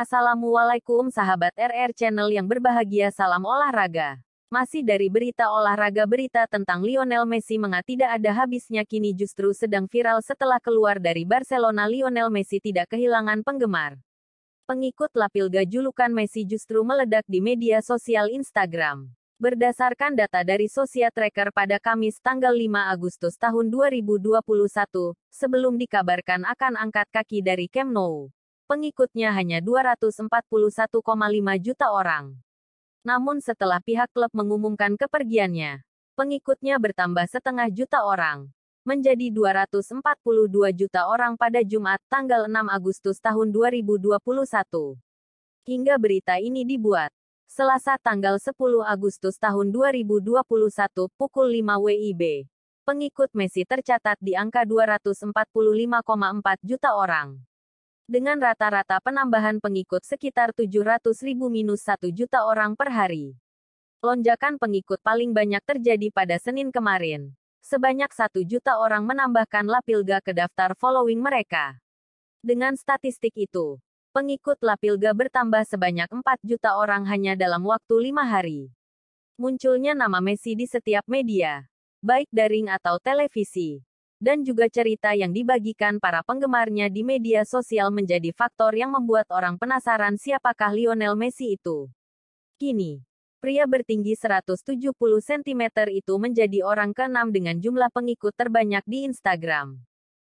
Assalamualaikum sahabat RR Channel yang berbahagia salam olahraga. Masih dari berita olahraga berita tentang Lionel Messi mengat tidak ada habisnya kini justru sedang viral setelah keluar dari Barcelona Lionel Messi tidak kehilangan penggemar. Pengikut Lapilga julukan Messi justru meledak di media sosial Instagram. Berdasarkan data dari Sosia Tracker pada Kamis tanggal 5 Agustus tahun 2021, sebelum dikabarkan akan angkat kaki dari Camp Nou pengikutnya hanya 241,5 juta orang. Namun setelah pihak klub mengumumkan kepergiannya, pengikutnya bertambah setengah juta orang, menjadi 242 juta orang pada Jumat tanggal 6 Agustus tahun 2021. Hingga berita ini dibuat, Selasa tanggal 10 Agustus tahun 2021 pukul 5 WIB, pengikut Messi tercatat di angka 245,4 juta orang dengan rata-rata penambahan pengikut sekitar 700 ribu minus 1 juta orang per hari. Lonjakan pengikut paling banyak terjadi pada Senin kemarin. Sebanyak 1 juta orang menambahkan Lapilga ke daftar following mereka. Dengan statistik itu, pengikut Lapilga bertambah sebanyak 4 juta orang hanya dalam waktu 5 hari. Munculnya nama Messi di setiap media, baik daring atau televisi dan juga cerita yang dibagikan para penggemarnya di media sosial menjadi faktor yang membuat orang penasaran siapakah Lionel Messi itu. Kini, pria bertinggi 170 cm itu menjadi orang keenam dengan jumlah pengikut terbanyak di Instagram.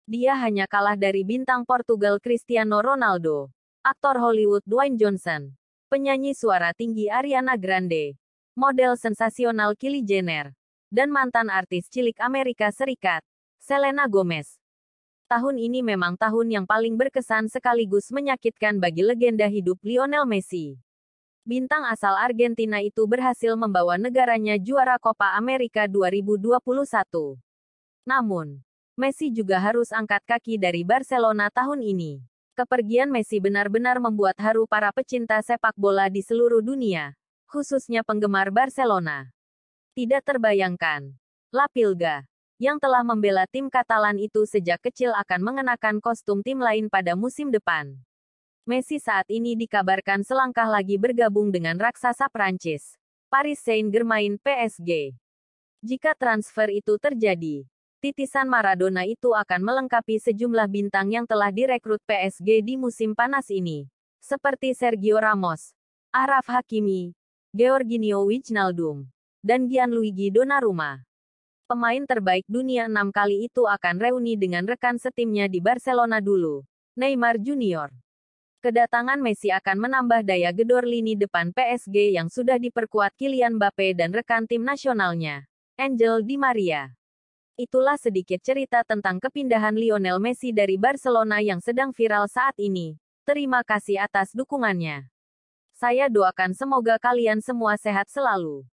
Dia hanya kalah dari bintang Portugal Cristiano Ronaldo, aktor Hollywood Dwayne Johnson, penyanyi suara tinggi Ariana Grande, model sensasional Kylie Jenner, dan mantan artis cilik Amerika Serikat. Selena Gomez. Tahun ini memang tahun yang paling berkesan sekaligus menyakitkan bagi legenda hidup Lionel Messi. Bintang asal Argentina itu berhasil membawa negaranya juara Copa America 2021. Namun, Messi juga harus angkat kaki dari Barcelona tahun ini. Kepergian Messi benar-benar membuat haru para pecinta sepak bola di seluruh dunia, khususnya penggemar Barcelona. Tidak terbayangkan, La Pilga yang telah membela tim Katalan itu sejak kecil akan mengenakan kostum tim lain pada musim depan. Messi saat ini dikabarkan selangkah lagi bergabung dengan raksasa Prancis, Paris Saint-Germain PSG. Jika transfer itu terjadi, titisan Maradona itu akan melengkapi sejumlah bintang yang telah direkrut PSG di musim panas ini, seperti Sergio Ramos, Araf Hakimi, Georginio Wijnaldum, dan Gianluigi Donnarumma pemain terbaik dunia enam kali itu akan reuni dengan rekan setimnya di Barcelona dulu, Neymar Junior. Kedatangan Messi akan menambah daya gedor lini depan PSG yang sudah diperkuat Kylian Mbappe dan rekan tim nasionalnya, Angel Di Maria. Itulah sedikit cerita tentang kepindahan Lionel Messi dari Barcelona yang sedang viral saat ini. Terima kasih atas dukungannya. Saya doakan semoga kalian semua sehat selalu.